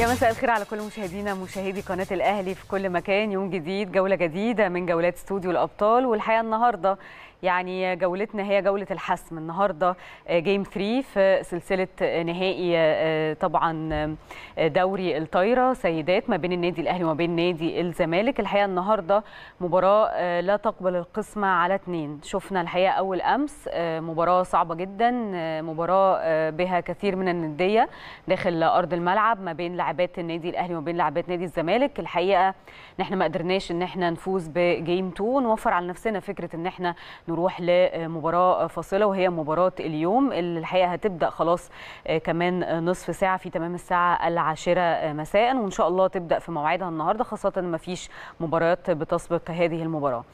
يا مساء الخير على كل مشاهدينا مشاهدي قناه الاهلي في كل مكان يوم جديد جوله جديده من جولات استوديو الابطال والحقيقه النهارده يعني جولتنا هي جولة الحسم النهاردة جيم آه، 3 في سلسلة نهائي آه، آه، طبعا دوري الطايرة سيدات ما بين النادي الأهلي وما بين نادي الزمالك الحقيقة النهاردة مباراة لا تقبل القسمة على اتنين شفنا الحقيقة أول أمس مباراة صعبة جدا مباراة بها كثير من الندية داخل أرض الملعب ما بين لاعبات النادي الأهلي وما بين لاعبات نادي الزمالك الحقيقة نحن ما قدرناش ان احنا نفوز بجيم 2 ونوفر على نفسنا فكرة ان احنا نروح لمباراه فاصله وهي مباراه اليوم اللي الحقيقه هتبدا خلاص آه، كمان نصف ساعه في تمام الساعه العاشره مساء وان شاء الله تبدا في موعدها النهارده خاصه ما فيش مباريات بتسبق هذه المباراه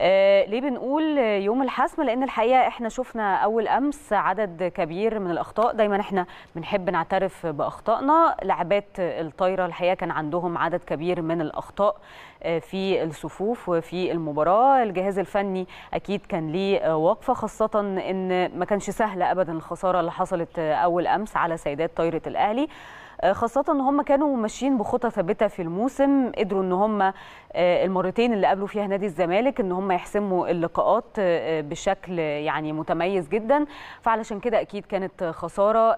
آه، ليه بنقول يوم الحسم لان الحقيقه احنا شفنا اول امس عدد كبير من الاخطاء دايما احنا بنحب نعترف باخطائنا لعبات الطايره الحقيقه كان عندهم عدد كبير من الاخطاء آه، في الصفوف وفي المباراه الجهاز الفني اكيد كان ليه وقفه خاصه ان ما كانش سهل ابدا الخساره اللي حصلت اول امس على سيدات طايره الاهلي خاصه ان هم كانوا ماشيين بخطى ثابته في الموسم قدروا ان هم آه، المرتين اللي قابلوا فيها نادي الزمالك ان هم يحسموا اللقاءات آه، بشكل يعني متميز جدا فعلشان كده اكيد كانت خساره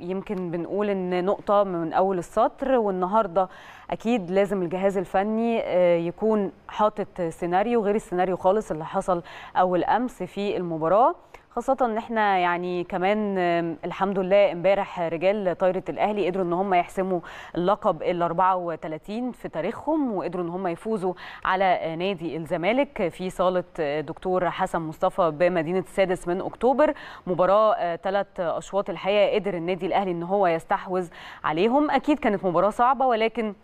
يمكن بنقول ان نقطه من اول السطر والنهارده اكيد لازم الجهاز الفني آه، يكون حاطط سيناريو غير السيناريو خالص اللي حصل اول امس في المباراه خاصة ان احنا يعني كمان الحمد لله امبارح رجال طايرة الاهلي قدروا ان هم يحسموا اللقب ال 34 في تاريخهم وقدروا ان هم يفوزوا على نادي الزمالك في صالة آه، دكتور حسن مصطفى بمدينة السادس من اكتوبر مباراة ثلاث آه، اشواط الحقيقة قدر النادي الاهلي ان هو يستحوذ عليهم اكيد كانت مباراة صعبة ولكن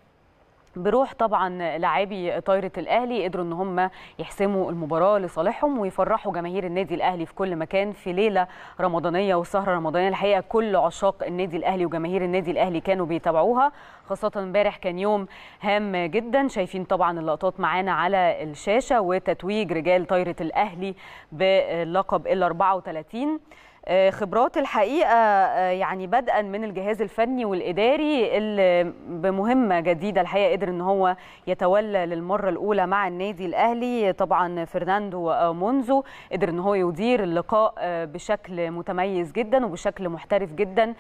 بروح طبعا لاعبي طايره الاهلي قدروا ان هم يحسموا المباراه لصالحهم ويفرحوا جماهير النادي الاهلي في كل مكان في ليله رمضانيه وسهره رمضانيه الحقيقه كل عشاق النادي الاهلي وجماهير النادي الاهلي كانوا بيتابعوها خاصه امبارح كان يوم هام جدا شايفين طبعا اللقطات معانا على الشاشه وتتويج رجال طايره الاهلي بلقب ال 34 آه، خبرات الحقيقه آه، يعني بدءا من الجهاز الفني والاداري اللي بمهمه جديده الحقيقه قدر ان هو يتولى للمره الاولى مع النادي الاهلي طبعا فرناندو آه، مونزو قدر ان هو يدير اللقاء بشكل متميز جدا وبشكل محترف جدا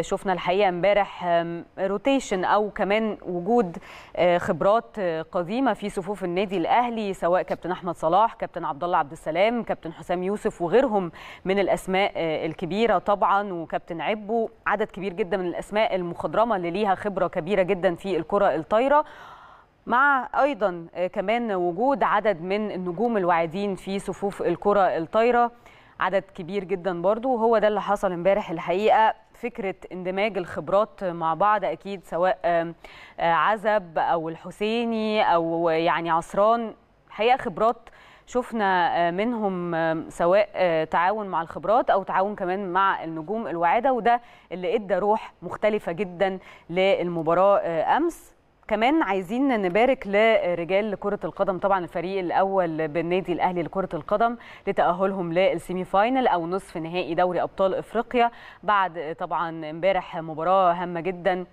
شفنا الحقيقه امبارح روتيشن او كمان وجود خبرات قديمه في صفوف النادي الاهلي سواء كابتن احمد صلاح كابتن عبد الله عبد السلام كابتن حسام يوسف وغيرهم من الاسماء آه، الكبيره طبعا وكابتن عبو عدد كبير جدا من الاسماء المخضرمه اللي ليها خبره كبيره جدا في الكره الطايره مع ايضا آه، كمان وجود عدد من النجوم الواعدين في صفوف الكره الطايره عدد كبير جدا برضو وهو ده اللي حصل امبارح الحقيقه فكره اندماج الخبرات مع بعض اكيد سواء آه، عزب او الحسيني او يعني عصران حقيقه خبرات شفنا آه، منهم سواء آه، تعاون مع الخبرات او تعاون كمان مع النجوم الوعاده وده اللي ادى روح مختلفه جدا للمباراه آه، امس كمان عايزين نبارك لرجال كرة القدم طبعا الفريق الأول بالنادي الأهلي لكرة القدم لتأهلهم للسيمي فاينل أو نصف نهائي دوري أبطال إفريقيا بعد طبعا امبارح مباراة هامة جدا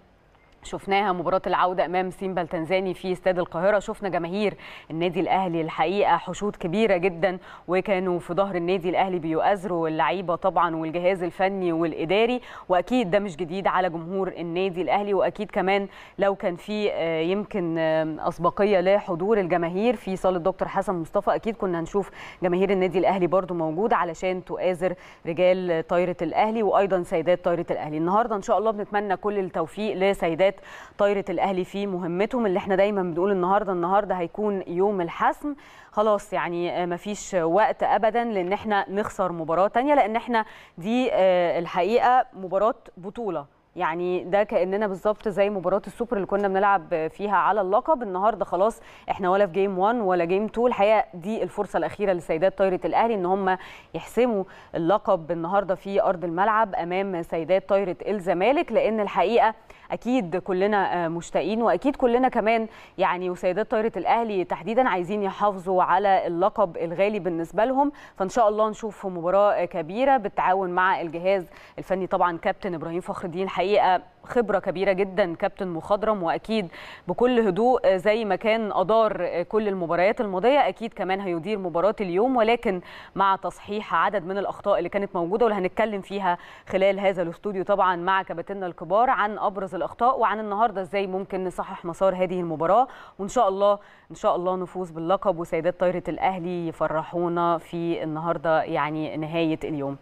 شفناها مباراة العودة أمام سيمبا التنزاني في استاد القاهرة شفنا جماهير النادي الأهلي الحقيقة حشود كبيرة جدا وكانوا في ظهر النادي الأهلي بيؤازروا اللعيبة طبعا والجهاز الفني والإداري وأكيد ده مش جديد على جمهور النادي الأهلي وأكيد كمان لو كان في آه، يمكن آه، أسبقية لحضور الجماهير في صالة دكتور حسن مصطفى أكيد كنا هنشوف جماهير النادي الأهلي برضو موجودة علشان تؤازر رجال طايرة الأهلي وأيضا سيدات طايرة الأهلي النهاردة إن شاء الله بنتمنى كل التوفيق لسيدات مباريات طايره الاهلي في مهمتهم اللي احنا دايما بنقول النهارده النهارده هيكون يوم الحسم خلاص يعني آه، مفيش وقت ابدا لان احنا نخسر مباراه تانية لان احنا دي آه، الحقيقه مباراه بطوله يعني ده كاننا بالظبط زي مباراه السوبر اللي كنا بنلعب فيها على اللقب النهارده خلاص احنا ولا في جيم 1 ولا جيم 2 الحقيقه دي الفرصه الاخيره لسيدات طايره الاهلي ان هم يحسموا اللقب النهارده في ارض الملعب امام سيدات طايره الزمالك لان الحقيقه اكيد كلنا مشتاقين واكيد كلنا كمان يعني وسيدات طايره الاهلي تحديدا عايزين يحافظوا على اللقب الغالي بالنسبه لهم فان شاء الله نشوف مباراه كبيره بالتعاون مع الجهاز الفني طبعا كابتن ابراهيم فخر الدين الحقيقه خبره كبيره جدا كابتن مخضرم واكيد بكل هدوء آه، زي ما كان ادار آه، كل المباريات الماضيه اكيد كمان هيدير مباراه اليوم ولكن مع تصحيح عدد من الاخطاء اللي كانت موجوده واللي هنتكلم فيها خلال هذا الاستوديو طبعا مع كباتننا الكبار عن ابرز الاخطاء وعن النهارده ازاي ممكن نصحح مسار هذه المباراه وان شاء الله ان شاء الله نفوز باللقب وسيدات طايره الاهلي يفرحونا في النهارده يعني نهايه اليوم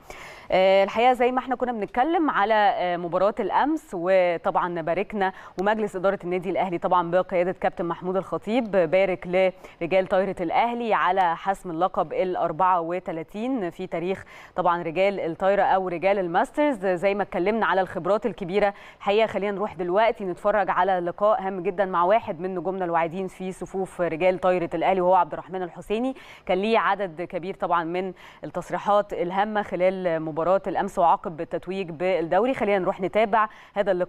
آه، الحقيقه زي ما احنا كنا بنتكلم على مباراه الامس و طبعا باركنا ومجلس اداره النادي الاهلي طبعا بقياده كابتن محمود الخطيب بارك لرجال طايره الاهلي على حسم اللقب ال 34 في تاريخ طبعا رجال الطايره او رجال الماسترز زي ما اتكلمنا على الخبرات الكبيره الحقيقه خلينا نروح دلوقتي نتفرج على لقاء هام جدا مع واحد من نجومنا الواعدين في صفوف رجال طايره الاهلي وهو عبد الرحمن الحسيني كان ليه عدد كبير طبعا من التصريحات الهامه خلال مباراه الامس وعقب التتويج بالدوري خلينا نروح نتابع هذا اللقاء